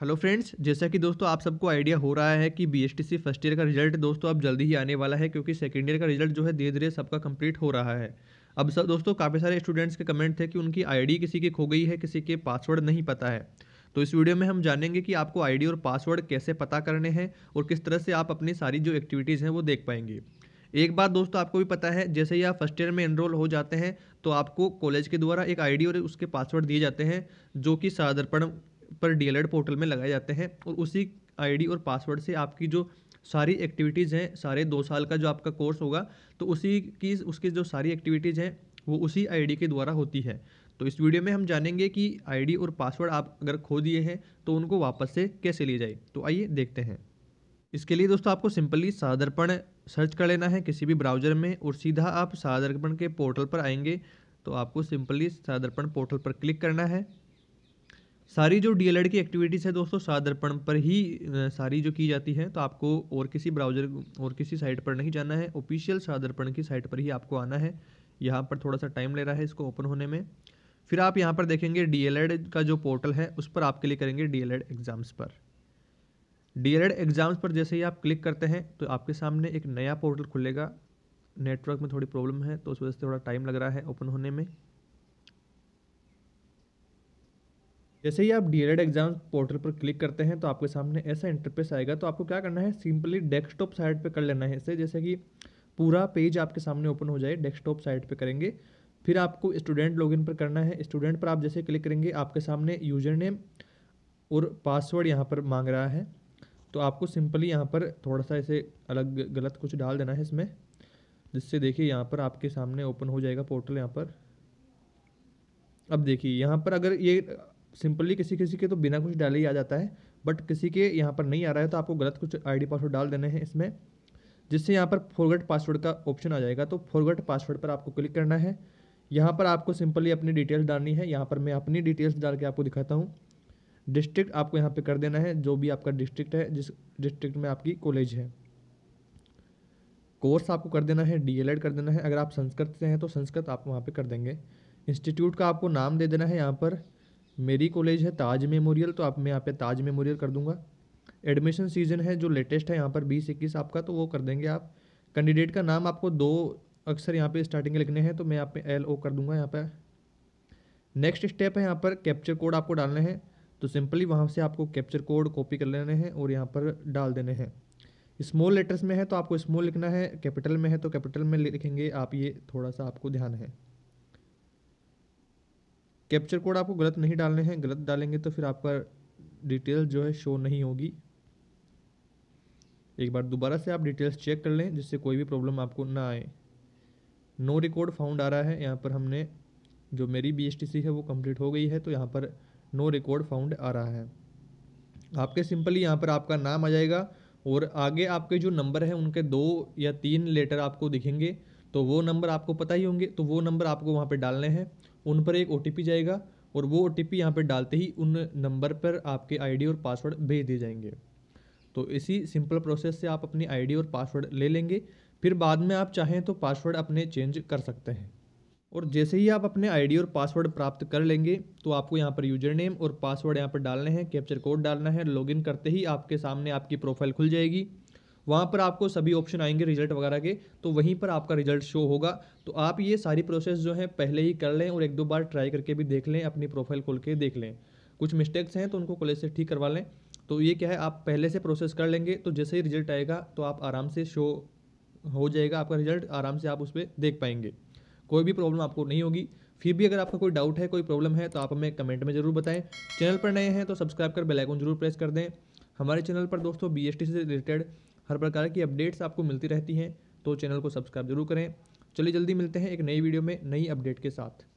hello friends जैसा कि दोस्तों आप सबको आइडिया हो रहा है कि बीएसटीसी फर्स्ट ईयर का रिजल्ट दोस्तों अब जल्दी ही आने वाला है क्योंकि सेकेंड ईयर का रिजल्ट जो है धीरे धीरे सबका कंप्लीट हो रहा है अब सब दोस्तों काफ़ी सारे स्टूडेंट्स के कमेंट थे कि उनकी आईडी किसी की खो गई है किसी के पासवर्ड नहीं पता है तो इस वीडियो में हम जानेंगे कि आपको आई और पासवर्ड कैसे पता करने हैं और किस तरह से आप अपनी सारी जो एक्टिविटीज़ हैं वो देख पाएंगे एक बात दोस्तों आपको भी पता है जैसे ही आप फर्स्ट ईयर में एनरोल हो जाते हैं तो आपको कॉलेज के द्वारा एक आईडी और उसके पासवर्ड दिए जाते हैं जो कि सादर्पण पर डी पोर्टल में लगाए जाते हैं और उसी आईडी और पासवर्ड से आपकी जो सारी एक्टिविटीज़ हैं सारे दो साल का जो आपका कोर्स होगा तो उसी की उसकी जो सारी एक्टिविटीज़ हैं वो उसी आईडी के द्वारा होती है तो इस वीडियो में हम जानेंगे कि आईडी और पासवर्ड आप अगर खो दिए हैं तो उनको वापस से कैसे लिए जाए तो आइए देखते हैं इसके लिए दोस्तों आपको सिंपली सादर्पण सर्च कर लेना है किसी भी ब्राउज़र में और सीधा आप सादर्पण के पोर्टल पर आएंगे तो आपको सिंपली सादर्पण पोर्टल पर क्लिक करना है सारी जो डी की एक्टिविटीज़ है दोस्तों सात दर्पण पर ही सारी जो की जाती है तो आपको और किसी ब्राउजर और किसी साइट पर नहीं जाना है ऑफिशियल सात दर्पण की साइट पर ही आपको आना है यहाँ पर थोड़ा सा टाइम ले रहा है इसको ओपन होने में फिर आप यहाँ पर देखेंगे डी का जो पोर्टल है उस पर आप क्लिक करेंगे डीएलएड एग्ज़ाम्स पर डीएलएड एग्ज़ाम्स पर जैसे ही आप क्लिक करते हैं तो आपके सामने एक नया पोर्टल खुलेगा नेटवर्क में थोड़ी प्रॉब्लम है तो उस वजह से थोड़ा टाइम लग रहा है ओपन होने में जैसे ही आप डी एल एग्जाम पोर्टल पर क्लिक करते हैं तो आपके सामने ऐसा इंटरफेस आएगा तो आपको क्या करना है सिंपली डेस्कटॉप साइड पे कर लेना है इससे जैसे कि पूरा पेज आपके सामने ओपन हो जाए डेस्कटॉप साइड पे करेंगे फिर आपको स्टूडेंट लॉगिन पर करना है स्टूडेंट पर आप जैसे क्लिक करेंगे आपके सामने यूजर नेम और पासवर्ड यहाँ पर मांग रहा है तो आपको सिंपली यहाँ पर थोड़ा सा इसे अलग गलत कुछ डाल देना है इसमें जिससे देखिए यहाँ पर आपके सामने ओपन हो जाएगा पोर्टल यहाँ पर अब देखिए यहाँ पर अगर ये सिंपली किसी किसी के तो बिना कुछ डाले ही आ जाता है बट किसी के यहाँ पर नहीं आ रहा है तो आपको गलत कुछ आईडी पासवर्ड डाल देने हैं इसमें जिससे यहाँ पर फॉरगेट पासवर्ड का ऑप्शन आ जाएगा तो फॉरगेट पासवर्ड पर आपको क्लिक करना है यहाँ पर आपको सिंपली अपनी डिटेल्स डालनी है यहाँ पर मैं अपनी डिटेल्स डाल के आपको दिखाता हूँ डिस्ट्रिक्ट आपको यहाँ पर कर देना है जो भी आपका डिस्ट्रिक्ट है जिस डिस्ट्रिक्ट में आपकी कॉलेज है कोर्स आपको कर देना है डी कर देना है अगर आप संस्कृत से हैं तो संस्कृत आप वहाँ पर कर देंगे इंस्टीट्यूट का आपको नाम दे देना है यहाँ पर मेरी कॉलेज है ताज मेमोरियल तो आप मैं यहाँ पे ताज मेमोरियल कर दूंगा एडमिशन सीजन है जो लेटेस्ट है यहाँ पर बीस इक्कीस आपका तो वो कर देंगे आप कैंडिडेट का नाम आपको दो अक्सर यहाँ पे स्टार्टिंग लिखने हैं तो मैं यहाँ पे एल ओ कर दूंगा यहाँ पे नेक्स्ट स्टेप है यहाँ पर कैप्चर कोड आपको डालने हैं तो सिंपली वहाँ से आपको कैप्चर कोड कॉपी कर लेने हैं और यहाँ पर डाल देने हैं स्मॉल लेटर्स में है तो आपको स्मॉल लिखना है कैपिटल में है तो कैपिटल में लिखेंगे आप ये थोड़ा सा आपको ध्यान है कैप्चर कोड आपको गलत नहीं डालने हैं गलत डालेंगे तो फिर आपका डिटेल जो है शो नहीं होगी एक बार दोबारा से आप डिटेल्स चेक कर लें जिससे कोई भी प्रॉब्लम आपको ना आए नो रिकॉर्ड फाउंड आ रहा है यहाँ पर हमने जो मेरी बी है वो कंप्लीट हो गई है तो यहाँ पर नो रिकॉर्ड फाउंड आ रहा है आपके सिंपली यहाँ पर आपका नाम आ जाएगा और आगे आपके जो नंबर हैं उनके दो या तीन लेटर आपको दिखेंगे तो वो नंबर आपको पता ही होंगे तो वो नंबर आपको वहाँ पर डालने हैं उन पर एक ओ जाएगा और वो ओ टी पी यहाँ पर डालते ही उन नंबर पर आपके आईडी और पासवर्ड भेज दिए जाएंगे तो इसी सिंपल प्रोसेस से आप अपनी आईडी और पासवर्ड ले लेंगे फिर बाद में आप चाहें तो पासवर्ड अपने चेंज कर सकते हैं और जैसे ही आप अपने आईडी और पासवर्ड प्राप्त कर लेंगे तो आपको यहाँ पर यूजर नेम और पासवर्ड यहाँ पर डालने हैं कैप्चर कोड डालना है लॉगिन करते ही आपके सामने आपकी प्रोफाइल खुल जाएगी वहाँ पर आपको सभी ऑप्शन आएंगे रिजल्ट वगैरह के तो वहीं पर आपका रिजल्ट शो होगा तो आप ये सारी प्रोसेस जो है पहले ही कर लें और एक दो बार ट्राई करके भी देख लें अपनी प्रोफाइल खोल के देख लें कुछ मिस्टेक्स हैं तो उनको कॉलेज से ठीक करवा लें तो ये क्या है आप पहले से प्रोसेस कर लेंगे तो जैसे ही रिजल्ट आएगा तो आप आराम से शो हो जाएगा आपका रिजल्ट आराम से आप उस पर देख पाएंगे कोई भी प्रॉब्लम आपको नहीं होगी फिर भी अगर आपका कोई डाउट है कोई प्रॉब्लम है तो आप हमें कमेंट में ज़रूर बताएं चैनल पर नए हैं तो सब्सक्राइब कर बेल आइकन जरूर प्रेस कर दें हमारे चैनल पर दोस्तों बी से रिलेटेड हर प्रकार की अपडेट्स आपको मिलती रहती हैं तो चैनल को सब्सक्राइब जरूर करें चलिए जल्दी मिलते हैं एक नई वीडियो में नई अपडेट के साथ